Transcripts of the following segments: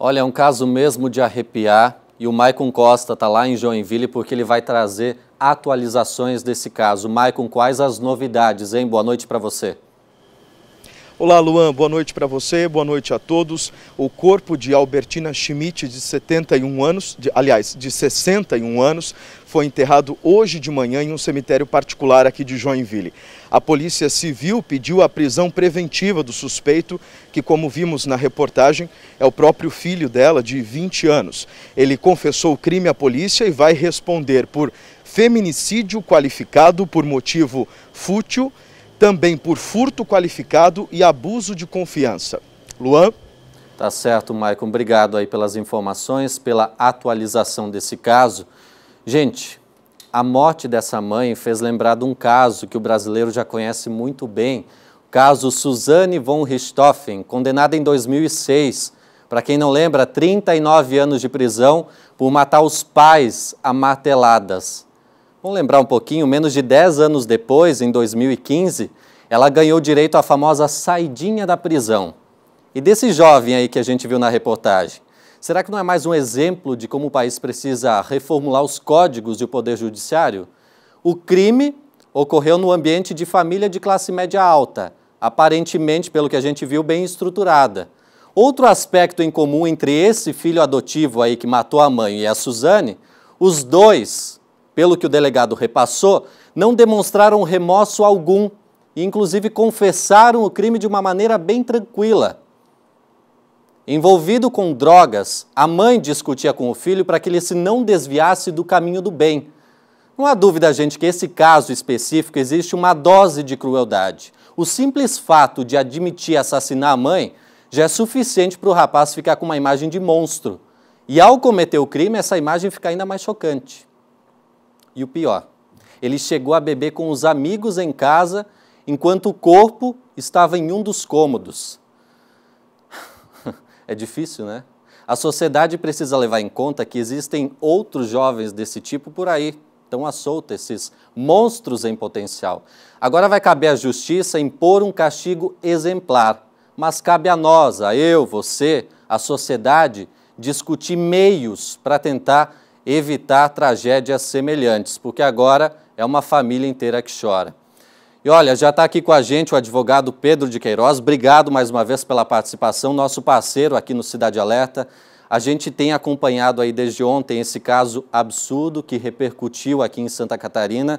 Olha, é um caso mesmo de arrepiar e o Maicon Costa está lá em Joinville porque ele vai trazer atualizações desse caso. Maicon, quais as novidades, hein? Boa noite para você. Olá, Luan, boa noite para você, boa noite a todos. O corpo de Albertina Schmidt, de 71 anos, de, aliás, de 61 anos, foi enterrado hoje de manhã em um cemitério particular aqui de Joinville. A Polícia Civil pediu a prisão preventiva do suspeito, que, como vimos na reportagem, é o próprio filho dela, de 20 anos. Ele confessou o crime à polícia e vai responder por feminicídio qualificado por motivo fútil também por furto qualificado e abuso de confiança. Luan? Tá certo, Maicon. Obrigado aí pelas informações, pela atualização desse caso. Gente, a morte dessa mãe fez lembrar de um caso que o brasileiro já conhece muito bem, o caso Suzane von Richthofen, condenada em 2006, para quem não lembra, 39 anos de prisão por matar os pais a marteladas. Vamos lembrar um pouquinho, menos de 10 anos depois, em 2015, ela ganhou direito à famosa saidinha da prisão. E desse jovem aí que a gente viu na reportagem, será que não é mais um exemplo de como o país precisa reformular os códigos do poder judiciário? O crime ocorreu no ambiente de família de classe média alta, aparentemente, pelo que a gente viu, bem estruturada. Outro aspecto em comum entre esse filho adotivo aí que matou a mãe e a Suzane, os dois pelo que o delegado repassou, não demonstraram remorso algum e, inclusive, confessaram o crime de uma maneira bem tranquila. Envolvido com drogas, a mãe discutia com o filho para que ele se não desviasse do caminho do bem. Não há dúvida, gente, que esse caso específico existe uma dose de crueldade. O simples fato de admitir assassinar a mãe já é suficiente para o rapaz ficar com uma imagem de monstro. E ao cometer o crime, essa imagem fica ainda mais chocante. E o pior, ele chegou a beber com os amigos em casa, enquanto o corpo estava em um dos cômodos. é difícil, né? A sociedade precisa levar em conta que existem outros jovens desse tipo por aí, tão à solta, esses monstros em potencial. Agora vai caber à justiça impor um castigo exemplar, mas cabe a nós, a eu, você, a sociedade, discutir meios para tentar evitar tragédias semelhantes, porque agora é uma família inteira que chora. E olha, já está aqui com a gente o advogado Pedro de Queiroz. Obrigado mais uma vez pela participação, nosso parceiro aqui no Cidade Alerta. A gente tem acompanhado aí desde ontem esse caso absurdo que repercutiu aqui em Santa Catarina.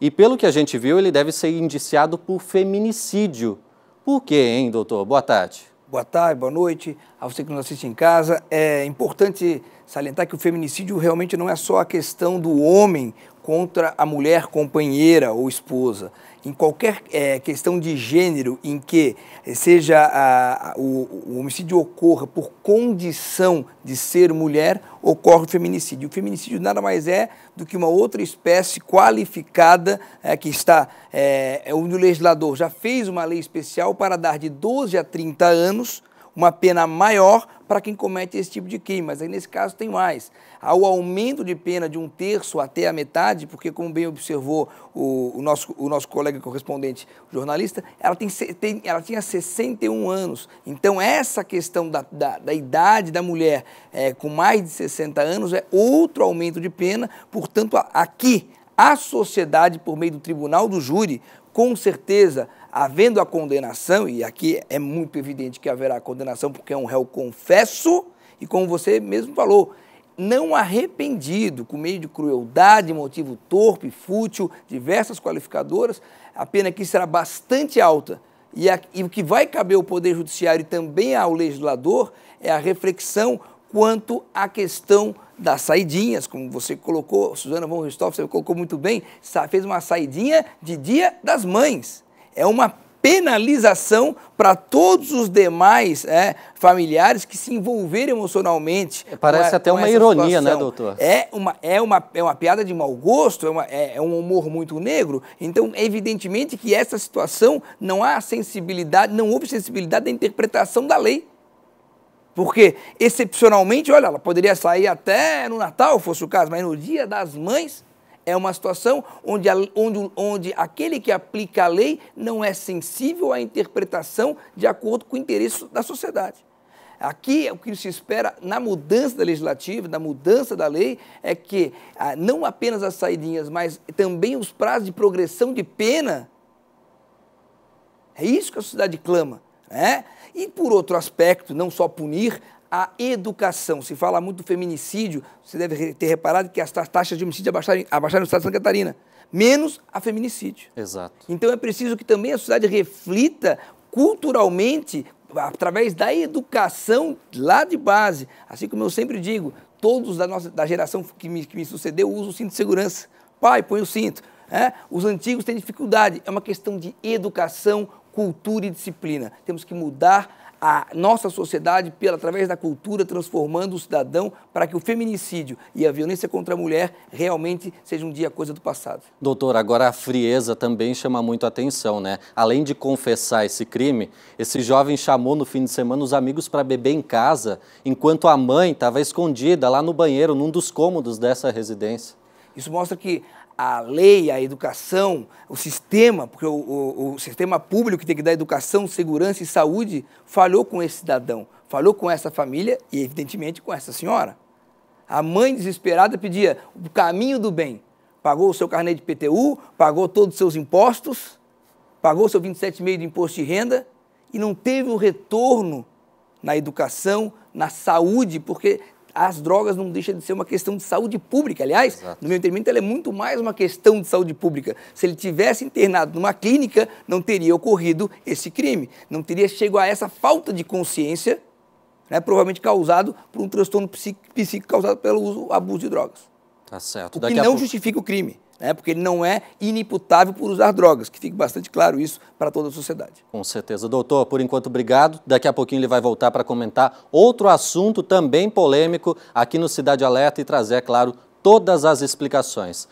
E pelo que a gente viu, ele deve ser indiciado por feminicídio. Por quê, hein, doutor? Boa tarde boa tarde, boa noite a você que nos assiste em casa. É importante salientar que o feminicídio realmente não é só a questão do homem contra a mulher companheira ou esposa. Em qualquer é, questão de gênero em que seja a, o, o, homicídio ocorra por condição de ser mulher, ocorre o feminicídio. O feminicídio nada mais é do que uma outra espécie qualificada é, que está. É, é o legislador já fez uma lei especial para dar de 12 a 30 anos uma pena maior para quem comete esse tipo de crime, mas aí nesse caso tem mais. Há o aumento de pena de um terço até a metade, porque, como bem observou o, o nosso, o nosso colega correspondente jornalista, ela, tem, tem, ela tinha 61 anos. Então, essa questão da, da, da idade da mulher é, com mais de 60 anos é outro aumento de pena, portanto, aqui. A sociedade, por meio do tribunal do júri, com certeza havendo a condenação, e aqui é muito evidente que haverá condenação, porque é um réu confesso, e como você mesmo falou, não arrependido, com meio de crueldade, motivo torpe, fútil, diversas qualificadoras, a pena aqui será bastante alta. E, a, e o que vai caber ao Poder Judiciário e também ao legislador é a reflexão quanto à questão das saidinhas, como você colocou, Suzana von Ristoff, você colocou muito bem, fez uma saidinha de Dia das Mães é uma penalização para todos os demais é, familiares que se envolveram emocionalmente. É, parece a, até uma ironia, né, situação. né, doutor? É uma, é, uma, é uma piada de mau gosto, é, uma, é, é um humor muito negro. Então, é evidentemente que essa situação não há sensibilidade, não houve sensibilidade da interpretação da lei. Porque, excepcionalmente, olha, ela poderia sair até no Natal, fosse o caso, mas no Dia das Mães, é uma situação onde, a, onde, onde aquele que aplica a lei não é sensível à interpretação de acordo com o interesse da sociedade. Aqui o que se espera na mudança da legislativa, na mudança da lei, é que ah, não apenas as saídinhas, mas também os prazos de progressão de pena. É isso que a sociedade clama. Né? E por outro aspecto, não só punir, a educação. Se fala muito do feminicídio, você deve ter reparado que as taxas de homicídio abaixaram, abaixaram no estado de Santa Catarina, menos a feminicídio. Exato. Então é preciso que também a sociedade reflita culturalmente através da educação lá de base. Assim como eu sempre digo, todos da, nossa, da geração que me, que me sucedeu usam o cinto de segurança. Pai, põe o cinto. É? Os antigos têm dificuldade. É uma questão de educação, cultura e disciplina. Temos que mudar a nossa sociedade, pela, através da cultura, transformando o cidadão para que o feminicídio e a violência contra a mulher realmente seja um dia coisa do passado. Doutor, agora a frieza também chama muito a atenção, né? Além de confessar esse crime, esse jovem chamou no fim de semana os amigos para beber em casa, enquanto a mãe estava escondida lá no banheiro, num dos cômodos dessa residência. Isso mostra que a lei, a educação, o sistema, porque o, o, o, sistema público que tem que dar educação, segurança e saúde falhou com esse cidadão, falhou com essa família e, evidentemente, com essa senhora. A mãe desesperada pedia o caminho do bem. Pagou o seu carnê de PTU, pagou todos os seus impostos, pagou o seu 27,5% de imposto de renda e não teve o retorno na educação, na saúde, porque as drogas não deixam de ser uma questão de saúde pública. Aliás, Exato. no meu entendimento, ela é muito mais uma questão de saúde pública. Se ele tivesse internado numa clínica, não teria ocorrido esse crime. Não teria chegado a essa falta de consciência, né, provavelmente causado por um transtorno psíquico, causado pelo uso, abuso de drogas. Tá certo. O Daqui que não justifica o crime né? porque ele não é inimputável por usar drogas, que fique bastante claro isso para toda a sociedade. Com certeza. Doutor, por enquanto, obrigado. Daqui a pouquinho ele vai voltar para comentar outro assunto também polêmico aqui no Cidade Alerta e trazer, é claro, todas as explicações.